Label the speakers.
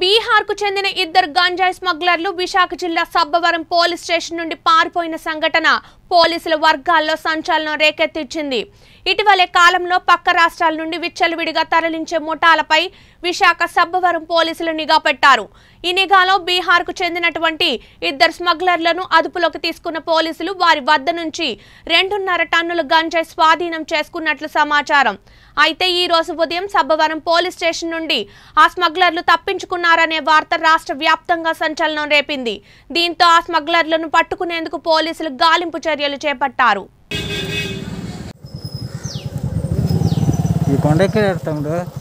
Speaker 1: బీహార్కు చెందిన ఇద్దరు గంజాయి స్మగ్లర్లు విశాఖ జిల్లా సబ్బవరం పోలీస్ స్టేషన్ నుండి పారిపోయిన సంఘటన పోలీసుల వర్గాల్లో సంచలనం రేకెత్తించింది ఇటీవలే కాలంలో పక్క రాష్ట్రాల నుండి విచ్చలవిడిగా తరలించే ముఠాలపై విశాఖ సబ్బవరం పోలీసులు నిఘా పెట్టారు ఈ నిఘాలో బీహార్కు చెందినటువంటి ఇద్దరు స్మగ్లర్లను అదుపులోకి తీసుకున్న పోలీసులు వారి వద్ద నుంచి రెండున్నర టన్నుల గంజాయి స్వాధీనం చేసుకున్నట్లు సమాచారం అయితే ఈ రోజు ఉదయం సబ్బవరం పోలీస్ స్టేషన్ నుండి ఆ స్మగ్లర్లు తప్పించుకున్న పట్టుకున్నారనే వార్త రాష్ట్ర వ్యాప్తంగా సంచలనం రేపింది దీంతో ఆ స్మగ్లర్లను పట్టుకునేందుకు పోలీసులు గాలింపు చర్యలు చేపట్టారు
Speaker 2: ఈ కొండెక్కి